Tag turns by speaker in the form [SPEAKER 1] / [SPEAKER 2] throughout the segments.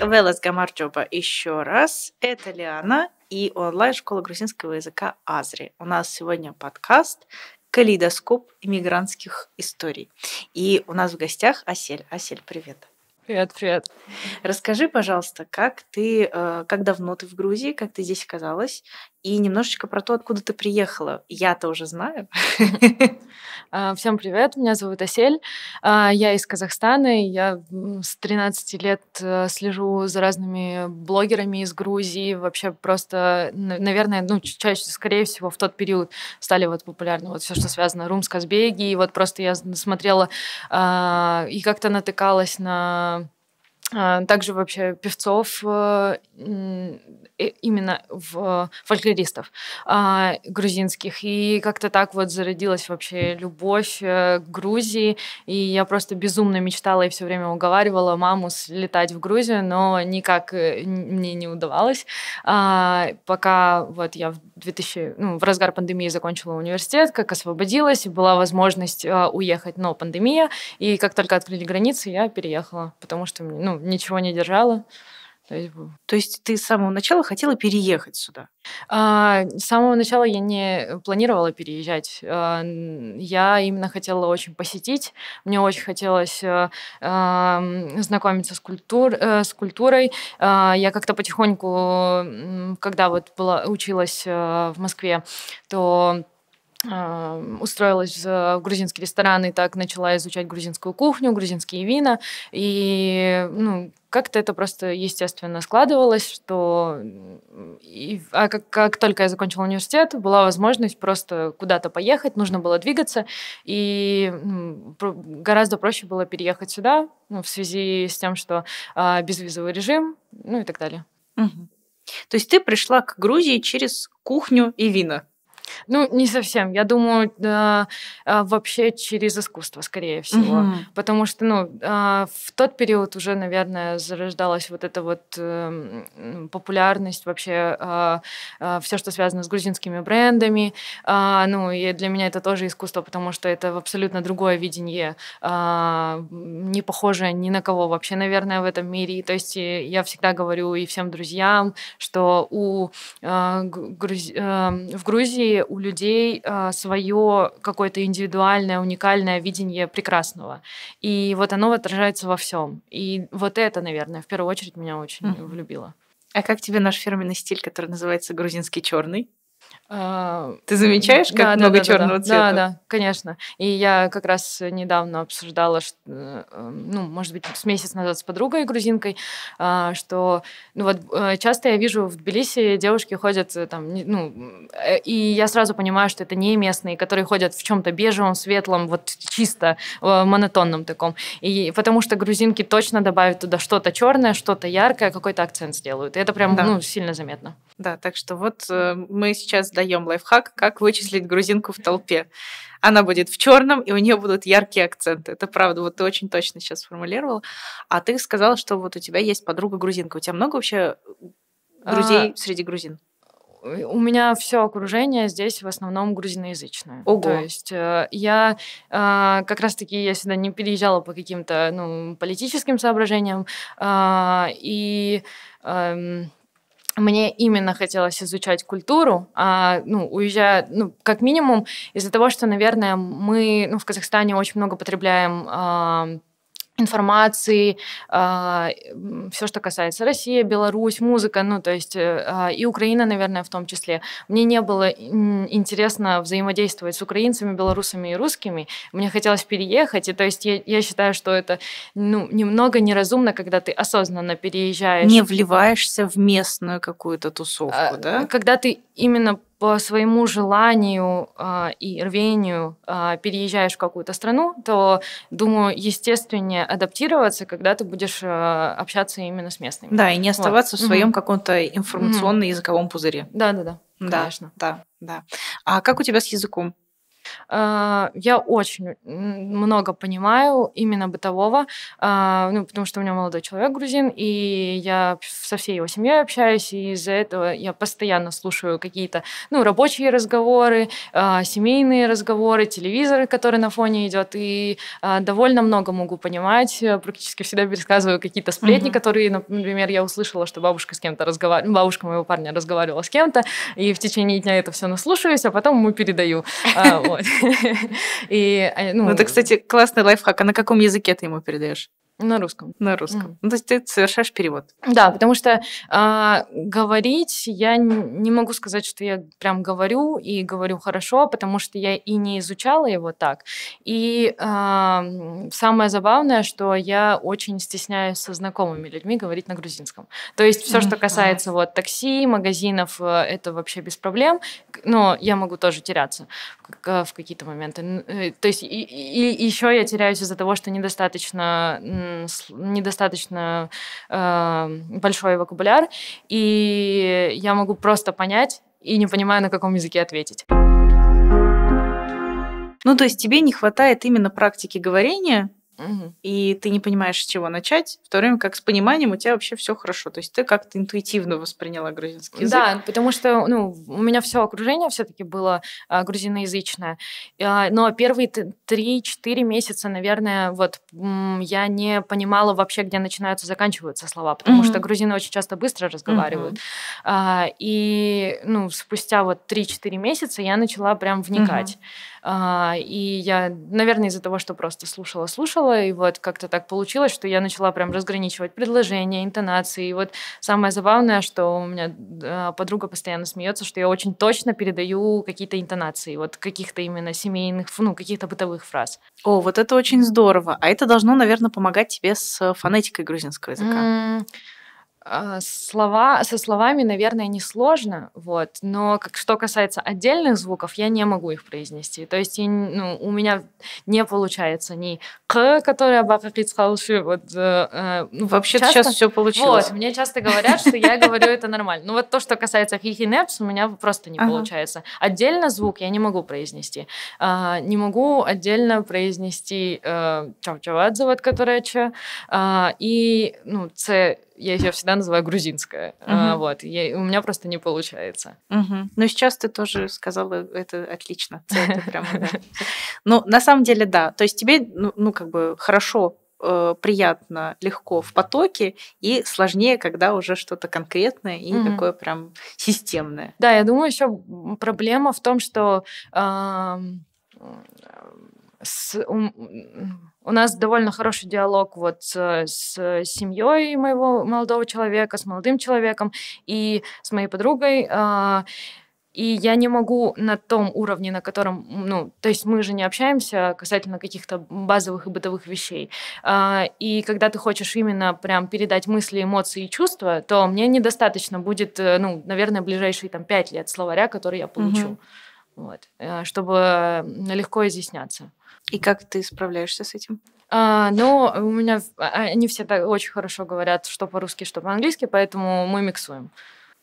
[SPEAKER 1] Велес Гамарджоба еще раз. Это Лиана и онлайн-школа грузинского языка Азри. У нас сегодня подкаст «Калейдоскоп иммигрантских историй». И у нас в гостях Асель. Асель, привет. Привет, привет. Расскажи, пожалуйста, как ты, э, как давно ты в Грузии, как ты здесь оказалась, и немножечко про то, откуда ты приехала. Я-то уже знаю. А,
[SPEAKER 2] всем привет, меня зовут Асель. А, я из Казахстана, я с 13 лет э, слежу за разными блогерами из Грузии. Вообще просто, наверное, ну, чаще, скорее всего, в тот период стали вот популярны вот все, что связано Рум с Казбеги. И вот просто я смотрела а, и как-то натыкалась на а, также вообще певцов, э, именно в фольклористов а, грузинских. И как-то так вот зародилась вообще любовь э, к Грузии. И я просто безумно мечтала и все время уговаривала маму слетать в Грузию, но никак э, мне не удавалось. А, пока вот я в 2000, ну, в разгар пандемии закончила университет, как освободилась, была возможность уехать, но пандемия. И как только открыли границы, я переехала, потому что ну, ничего не держала. То есть... То есть ты с самого начала хотела переехать сюда? А, с самого начала я не планировала переезжать. А, я именно хотела очень посетить. Мне очень хотелось а, знакомиться с, культур, э, с культурой. А, я как-то потихоньку, когда вот была, училась э, в Москве, то устроилась в э, грузинский ресторан и так начала изучать грузинскую кухню, грузинские вина. И ну, как-то это просто естественно складывалось, что... И, а как, как только я закончила университет, была возможность просто куда-то поехать, нужно было двигаться, и ну, гораздо проще было переехать сюда ну, в связи с тем, что а, безвизовый режим, ну и так далее. Угу. То есть ты пришла к Грузии через кухню и вина? Ну, не совсем. Я думаю, да, э, э, вообще через искусство, скорее всего. Угу. Потому что, ну, э, в тот период уже, наверное, зарождалась вот эта вот эм, популярность вообще, все, что связано с грузинскими брендами. Ну, и для меня это тоже искусство, потому что это абсолютно другое видение, не похожее ни на кого вообще, наверное, в этом мире. То есть я всегда говорю и всем друзьям, что у, груз... в Грузии у людей а, свое какое-то индивидуальное, уникальное видение прекрасного. И вот оно отражается во всем. И вот это,
[SPEAKER 1] наверное, в первую очередь меня очень mm-hmm. влюбило. А как тебе наш фирменный стиль, который называется грузинский черный? А, Ты замечаешь, как да, много да, черного да, цвета? Да, да,
[SPEAKER 2] конечно. И я как раз недавно обсуждала, что, э, ну, может быть, с месяц назад с подругой грузинкой, а, что, ну вот, э, часто я вижу в Тбилиси девушки ходят э, там, ну, и я сразу понимаю, что это не местные, которые ходят в чем-то бежевом, светлом, вот чисто монотонном таком. И потому что грузинки точно добавят туда что-то
[SPEAKER 1] черное, что-то яркое, какой-то акцент сделают. И это прям, да. ну, сильно заметно. Да, так что вот э, мы сейчас даем лайфхак, как вычислить грузинку в толпе. Она будет в черном, и у нее будут яркие акценты. Это правда, вот ты очень точно сейчас сформулировала. А ты сказала, что вот у тебя есть подруга грузинка. У тебя много вообще э, друзей а... среди грузин? у
[SPEAKER 2] меня все окружение здесь в основном грузиноязычное. Ого. То есть
[SPEAKER 1] э, я э,
[SPEAKER 2] как раз-таки я сюда не переезжала по каким-то ну, политическим соображениям. И эм, мне именно хотелось изучать культуру, а, ну, уезжая, ну, как минимум, из-за того, что, наверное, мы ну, в Казахстане очень много потребляем а, информации, а, все, что касается России, Беларусь, музыка, ну, то есть э, а, и Украина, наверное, в том числе. Мне не было интересно взаимодействовать с украинцами, белорусами и русскими. Мне хотелось переехать, и то есть я, я считаю, что это ну, немного неразумно, когда ты
[SPEAKER 1] осознанно переезжаешь. Не вливаешься в местную какую-то тусовку, а, да?
[SPEAKER 2] Когда ты именно по своему желанию э, и рвению э, переезжаешь в какую-то страну, то, думаю, естественнее адаптироваться, когда ты будешь э, общаться именно с местными. Да, и не оставаться вот. в своем угу.
[SPEAKER 1] каком-то информационно-языковом угу. пузыре. Да-да-да, да, конечно. Да, да. А как у тебя с языком? А, я очень
[SPEAKER 2] много понимаю именно бытового, а, ну, потому что у меня молодой человек грузин, и я со всей его семьей общаюсь, и из-за этого я постоянно слушаю какие-то, ну, рабочие разговоры, а, семейные разговоры, телевизоры, которые на фоне идет, и довольно много могу понимать. Э, практически всегда пересказываю какие-то сплетни, mm которые, например, я услышала, что бабушка с кем-то разговаривала, бабушка моего парня разговаривала с кем-то, и в течение дня это все наслушаюсь, а потом ему передаю. Вот. И, э, ну, ну, это,
[SPEAKER 1] кстати, классный лайфхак. А на каком языке ты ему передаешь? На русском. На русском. Mm. Ну, то есть ты совершаешь перевод.
[SPEAKER 2] Да, потому что э, говорить я не могу сказать, что я прям говорю и говорю хорошо, потому что я и не изучала его так. И э, самое забавное, что я очень стесняюсь со знакомыми людьми говорить на грузинском. То есть все, что касается вот такси, магазинов, э, это вообще без проблем. Но я могу тоже теряться в, в какие-то моменты. Э, то есть и, и, и еще я теряюсь из-за того, что недостаточно недостаточно э, большой вокабуляр, и я могу просто понять и
[SPEAKER 1] не понимаю, на каком языке ответить. Ну, то есть тебе не хватает именно практики говорения, и ты не понимаешь, с чего начать, в то время как с пониманием у тебя вообще все хорошо. То есть ты как-то интуитивно восприняла грузинский язык. Да,
[SPEAKER 2] потому что ну, у меня все окружение все-таки было а, грузиноязычное. А, но первые 3-4 месяца, наверное, вот я не понимала вообще, где начинаются заканчиваются слова, потому угу. что грузины очень часто быстро разговаривают. Угу. А, и ну, спустя вот 3-4 месяца я начала прям вникать. Угу. А, и я, наверное, из-за того, что просто слушала-слушала, и вот как-то так получилось, что я начала прям разграничивать предложения, интонации. И вот самое забавное, что у меня а, подруга постоянно смеется, что я
[SPEAKER 1] очень точно передаю какие-то интонации, вот каких-то именно семейных, ну, каких-то бытовых фраз. О, вот это очень здорово. А это должно, наверное, помогать тебе с фонетикой грузинского языка.
[SPEAKER 2] А, слова, со словами, наверное, не сложно, вот, но как, что касается отдельных звуков, я не могу их произнести. То есть я, ну, у меня не получается ни «к», которая Абакакит Халши, вот... Э, э ну, Вообще часто, сейчас все получилось. Вот, мне часто говорят, что я говорю это нормально. Ну вот то, что касается хихинепс, у меня просто не получается. Отдельно звук я не могу произнести. А, не могу отдельно произнести э, чавчавадзе, вот которая че, а, и, ну, це я ее всегда называю грузинская. Угу. А, вот, я, у меня просто не получается.
[SPEAKER 1] Угу. Ну, сейчас ты тоже сказала, это отлично. Ну, на самом деле, да. То есть тебе, ну, ну как бы, хорошо э, приятно, легко в потоке и сложнее, когда уже что-то конкретное и mm-hmm. такое прям системное.
[SPEAKER 2] Да, я думаю, еще проблема в том, что с, у, у нас довольно хороший диалог вот э, с, с семьей моего молодого человека, с молодым человеком и с моей подругой. Э, и я не могу на том уровне, на котором, ну, то есть мы же не общаемся касательно каких-то базовых и бытовых вещей. А, и когда ты хочешь именно прям передать мысли, эмоции и чувства, то мне недостаточно будет, э, ну, наверное, ближайшие там пять лет словаря, который я получу, угу. вот, э, чтобы легко изъясняться. И как
[SPEAKER 1] ты справляешься с этим?
[SPEAKER 2] А, но ну, у меня а, а, они все так очень хорошо говорят, что
[SPEAKER 1] по-русски, что по-английски, поэтому мы миксуем.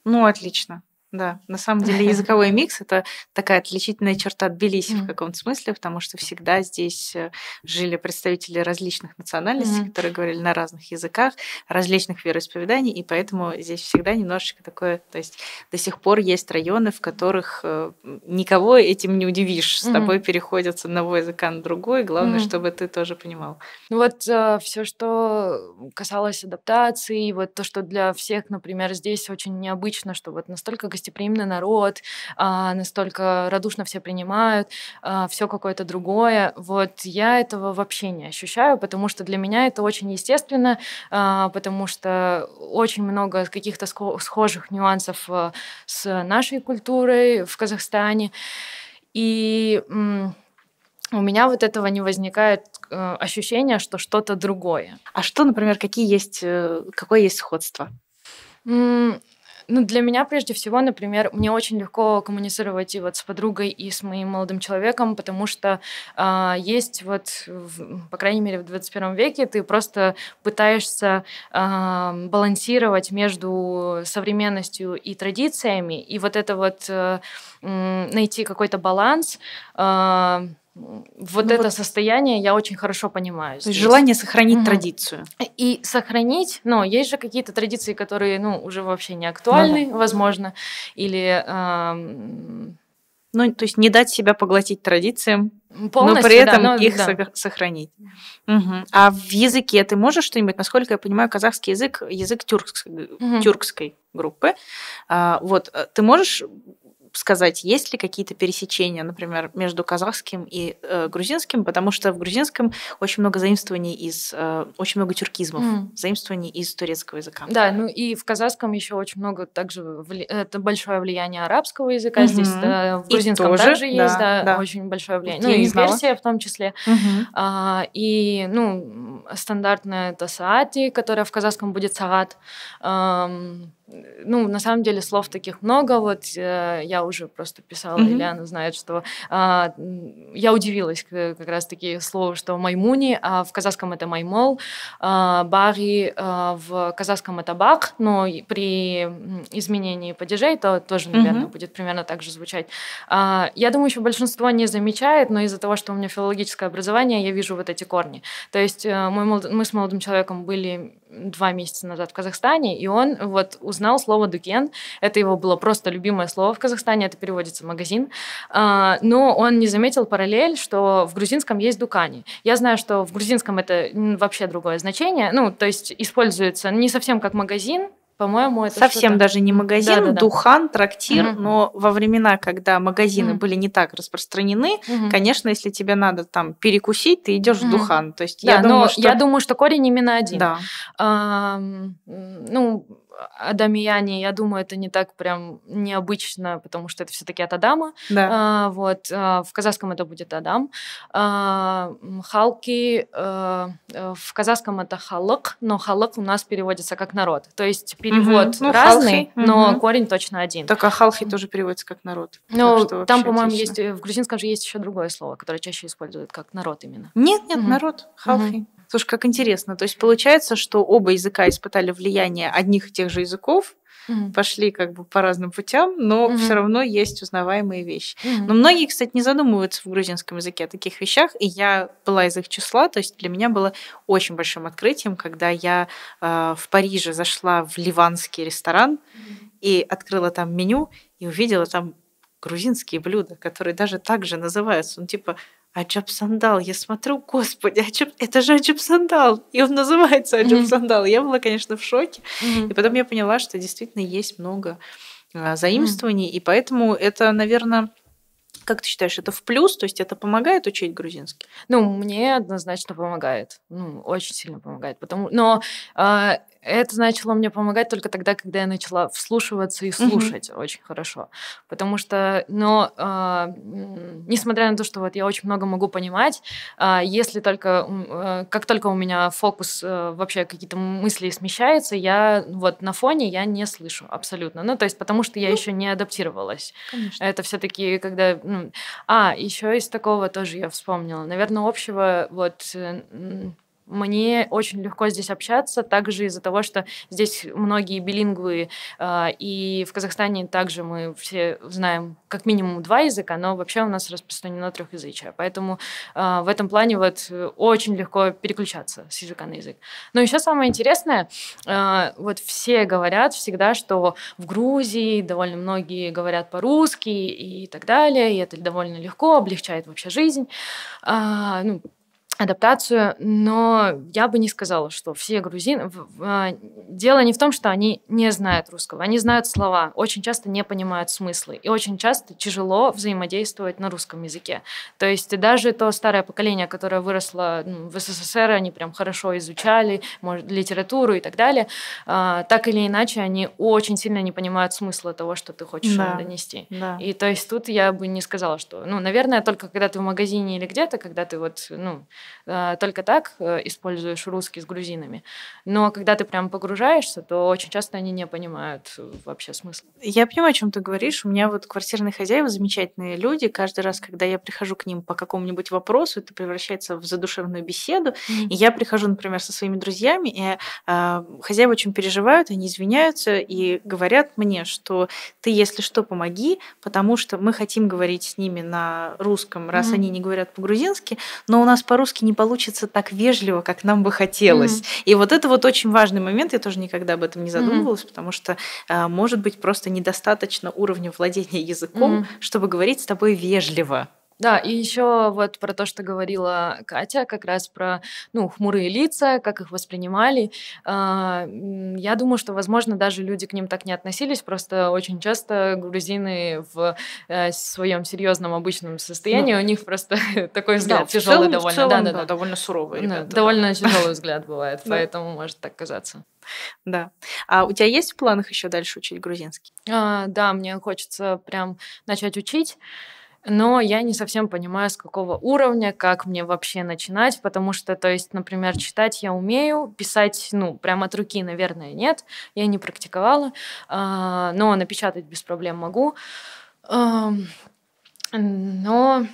[SPEAKER 1] Ну, отлично да. На самом деле языковой микс это такая отличительная черта Тбилиси mm в каком-то смысле, потому что всегда здесь э, жили представители различных национальностей, которые говорили на разных языках, различных вероисповеданий, и поэтому здесь всегда немножечко такое, то есть до сих пор есть районы, в которых э, никого этим не удивишь, с тобой переходят с одного языка на другой, главное, чтобы ты тоже понимал.
[SPEAKER 2] Ну вот э, все, что касалось адаптации, вот то, что для всех, например, здесь очень необычно, что вот настолько гостеприимный народ, а, настолько радушно все принимают, а, все какое-то другое. Вот я этого вообще не ощущаю, потому что для меня это очень естественно, а, потому что очень много каких-то схожих нюансов с нашей культурой в Казахстане. И у меня вот этого не возникает э, ощущения, что что-то другое. А что, например, какие есть, э, какое
[SPEAKER 1] есть сходство?
[SPEAKER 2] Mm, ну, для меня, прежде всего, например, мне очень легко коммуницировать и вот с подругой, и с моим молодым человеком, потому что э, есть вот, в, по крайней мере, в 21 веке ты просто пытаешься э, балансировать между современностью и традициями, и вот это вот э, найти какой-то баланс... Э, вот ну, это вот... состояние я очень хорошо понимаю. То есть желание сохранить угу. традицию. И сохранить, но есть же какие-то традиции, которые, ну, уже вообще не актуальны, ну, да. возможно, или... Эм...
[SPEAKER 1] Ну, то есть не дать себя поглотить традициям, Полностью, но при этом да, но, их да. сохранить. Угу. А в языке ты можешь что-нибудь? Насколько я понимаю, казахский язык язык тюркс... угу. тюркской группы. А, вот э, ты можешь сказать, есть ли какие-то пересечения, например, между казахским и э, грузинским, потому что в грузинском очень много заимствований из, э, очень много тюркизмов, mm. заимствований из турецкого языка. Да,
[SPEAKER 2] ну и в казахском еще очень много также вли... это большое влияние арабского языка mm-hmm. здесь, да, в грузинском тоже, также есть, да, да, очень большое влияние. Я ну и Персия в том числе. Mm-hmm. А, и ну стандартная это саати, которая в казахском будет сагат. Эм, ну, на самом деле слов таких много. Вот э, я уже просто писала, mm-hmm. Ильяна знает, что э, я удивилась как раз таки слову, что маймуни, а в казахском это маймол, э, бари э, в казахском это бак, но при изменении падежей то тоже, наверное, mm-hmm. будет примерно так же звучать. Э, я думаю, еще большинство не замечает, но из-за того, что у меня филологическое образование, я вижу вот эти корни. То есть э, мой, мы с молодым человеком были два месяца назад в Казахстане, и он вот узнал слово «дукен». Это его было просто любимое слово в Казахстане, это переводится «магазин». А, но он не заметил параллель, что в грузинском есть «дукани». Я знаю, что в грузинском это вообще другое значение, ну, то есть используется не совсем как магазин, по-моему, это совсем даже не магазин, да, да, да. духан,
[SPEAKER 1] трактир, угу. но во времена, когда магазины угу. были не так распространены, угу. конечно, если тебе надо там перекусить, ты идешь угу. в духан. То есть да, я думаю, что я думаю,
[SPEAKER 2] что корень именно один. Да. А, ну Адамияне, я думаю, это не так прям необычно, потому что это все-таки от Адама. Да. А, вот, а, в казахском это будет Адам. А, халки, а, а, в казахском это халык, но халык у нас переводится как народ. То есть перевод угу. ну, разный, халхи. но угу. корень точно один. Так, а халхи тоже переводится как
[SPEAKER 1] народ. Ну, там, по-моему, есть,
[SPEAKER 2] э, в грузинском же есть еще другое слово, которое чаще используют как народ именно.
[SPEAKER 1] Нет, нет, угу. народ, халхи. Угу. Слушай, как интересно. То есть получается, что оба языка испытали влияние одних и тех же языков, mm -hmm. пошли как бы по разным путям, но mm -hmm. все равно есть узнаваемые вещи. Mm -hmm. Но многие, кстати, не задумываются в грузинском языке о таких вещах, и я была из их числа, то есть для меня было очень большим открытием, когда я э, в Париже зашла в ливанский ресторан mm -hmm. и открыла там меню и увидела там грузинские блюда, которые даже так же называются, ну типа Аджаб Сандал. Я смотрю, господи, Аджаб, это же Аджаб Сандал. И он называется Аджаб Сандал. Я была, конечно, в шоке. И потом я поняла, что действительно есть много а, заимствований. И поэтому это, наверное, как ты считаешь, это в плюс? То есть это помогает учить грузинский? Ну, мне однозначно помогает. Ну, очень сильно помогает. Потому... Но э, это
[SPEAKER 2] начало мне помогать только тогда, когда я начала вслушиваться и слушать mm-hmm. очень хорошо. Потому что, но э, несмотря на то, что вот я очень много могу понимать, э, если только, э, как только у меня фокус э, вообще какие-то мысли смещается, я вот на фоне я не слышу абсолютно. Ну, то есть потому что я ну, еще не адаптировалась. Конечно. Это все-таки когда... Ну, а, еще из такого тоже я вспомнила. Наверное, общего вот... Э, мне очень легко здесь общаться, также из-за того, что здесь многие билингвы, а, и в Казахстане также мы все знаем как минимум два языка, но вообще у нас распространено трехязычие, поэтому а, в этом плане вот э, очень легко переключаться с языка на язык. Но еще самое интересное, а, вот все говорят всегда, что в Грузии довольно многие говорят по-русски и так далее, и это довольно легко, облегчает вообще жизнь. Ну, адаптацию, но я бы не сказала, что все грузины... А, дело не в том, что они не знают русского, они знают слова, очень часто не понимают смыслы, и очень часто тяжело взаимодействовать на русском языке. То есть даже то старое поколение, которое выросло ну, в СССР, они прям хорошо изучали может, литературу и так далее, а, так или иначе они очень сильно не понимают смысла того, что ты хочешь да, им донести. Да. И то есть тут я бы не сказала, что... Ну, наверное, только когда ты в магазине или где-то, когда ты вот, ну, Э, только так э, используешь русский с грузинами. Но когда ты прям погружаешься,
[SPEAKER 1] то очень часто они не понимают э, вообще смысл. Я понимаю, о чем ты говоришь. У меня вот квартирные хозяева замечательные люди. Каждый раз, когда я прихожу к ним по какому-нибудь вопросу, это превращается в задушевную беседу. Mm-hmm. И я прихожу, например, со своими друзьями, и э, хозяева очень переживают, они извиняются и говорят мне, что ты, если что, помоги, потому что мы хотим говорить с ними на русском, раз mm-hmm. они не говорят по-грузински, но у нас по-русски по-русски не получится так вежливо, как нам бы хотелось. Mm-hmm. И вот это вот очень важный момент, я тоже никогда об этом не задумывалась, mm-hmm. потому что а, может быть просто недостаточно уровня владения языком, mm-hmm. чтобы говорить с тобой вежливо.
[SPEAKER 2] Да, и еще вот про то, что говорила Катя, как раз про ну, хмурые лица, как их воспринимали. А, я думаю, что, возможно, даже люди к ним так не относились, просто очень часто грузины в э, своем серьезном обычном ну, состоянии, ну, у них просто такой взгляд да, тяжелый целом, довольно. Целом, да, да, да, да, довольно суровый. Ребята, да, да. довольно тяжелый взгляд бывает, поэтому может так казаться. Да.
[SPEAKER 1] А у тебя есть в планах еще дальше учить грузинский? А, да, мне хочется прям
[SPEAKER 2] начать учить но я не совсем понимаю, с какого уровня, как мне вообще начинать, потому что, то есть, например, читать я умею, писать, ну, прямо от руки, наверное, нет, я не практиковала, а, но напечатать без проблем могу. Но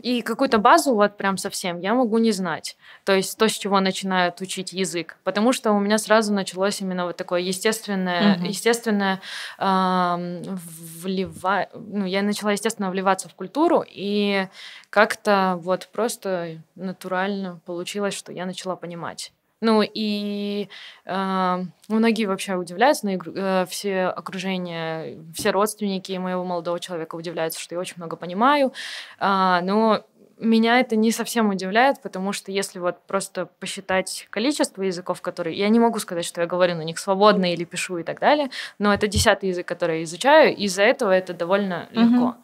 [SPEAKER 2] и какую-то базу вот прям совсем я могу не знать. То есть то, с чего начинают учить язык. Потому что у меня сразу началось именно вот такое естественное, угу. естественное э, влива... ну, я начала, естественно, вливаться в культуру, и как-то вот просто натурально получилось, что я начала понимать. Ну и э, многие вообще удивляются, но ну э, все окружение, все родственники моего молодого человека удивляются, что я очень много понимаю, э, но меня это не совсем удивляет, потому что если вот просто посчитать количество языков, которые... Я не могу сказать, что я говорю на них свободно или пишу и так далее, но это десятый язык, который я изучаю, и из-за этого это довольно mm-hmm. легко.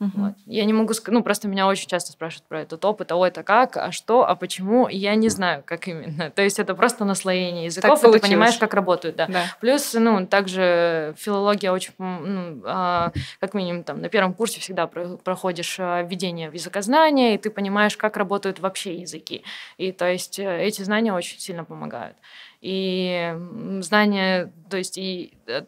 [SPEAKER 2] Угу. Вот. Я не могу сказать, ну просто меня очень часто спрашивают про этот опыт, а ой, это как, а что, а почему, и я не знаю, как именно. То есть это просто наслоение языков, и ты понимаешь, как работают, да. да. Плюс, ну, также филология очень, ну, а, как минимум, там, на первом курсе всегда проходишь а, введение в языкознание, и ты понимаешь, как работают вообще языки. И то есть э, эти знания очень сильно помогают и знание, то есть и э,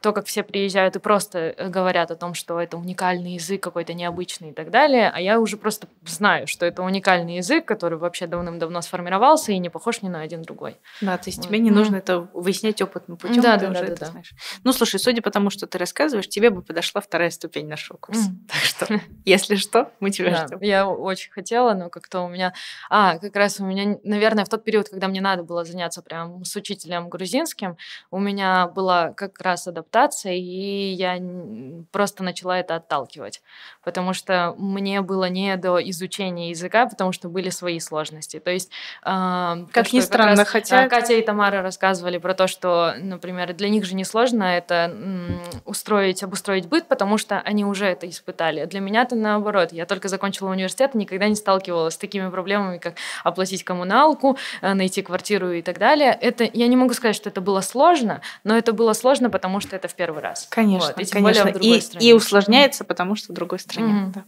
[SPEAKER 2] то, как все приезжают и просто э, говорят о том, что это уникальный язык какой-то необычный и так далее, а я уже просто знаю, что это уникальный язык, который
[SPEAKER 1] вообще давным-давно сформировался и не похож ни на один другой. Да, то есть вот. тебе не нужно mm. это выяснять опытным путем, да, ты да, уже да, это да. знаешь. Ну, слушай, судя по тому, что ты рассказываешь, тебе бы подошла вторая ступень нашего курса. Mm. Так что, если что, мы тебя ждем. Я очень хотела, но как-то у меня...
[SPEAKER 2] А, как раз у меня, наверное, в тот период, когда мне надо было заняться прям учителем, с учителем грузинским. У меня была как раз адаптация, и я просто начала это отталкивать, потому что мне было не до изучения языка, потому что были свои сложности. То есть, э, как что, ни странно, раз, хотя... А, Катя и Тамара рассказывали про то, что, например, для них же несложно это устроить, обустроить быт, потому что они уже это испытали. Для меня это наоборот. Я только закончила университет и никогда не сталкивалась с такими проблемами, как оплатить коммуналку, э, найти квартиру и так далее это, я не могу сказать, что это было сложно,
[SPEAKER 1] но это было сложно, потому что это в первый раз. Конечно, вот, и конечно. и, стране. и усложняется, потому что в другой стране. Mm-hmm. Да.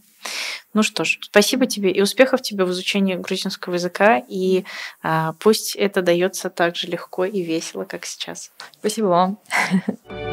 [SPEAKER 1] Ну что ж, спасибо тебе и успехов тебе в изучении грузинского языка, и а, пусть это дается так же легко и весело, как сейчас. Спасибо вам.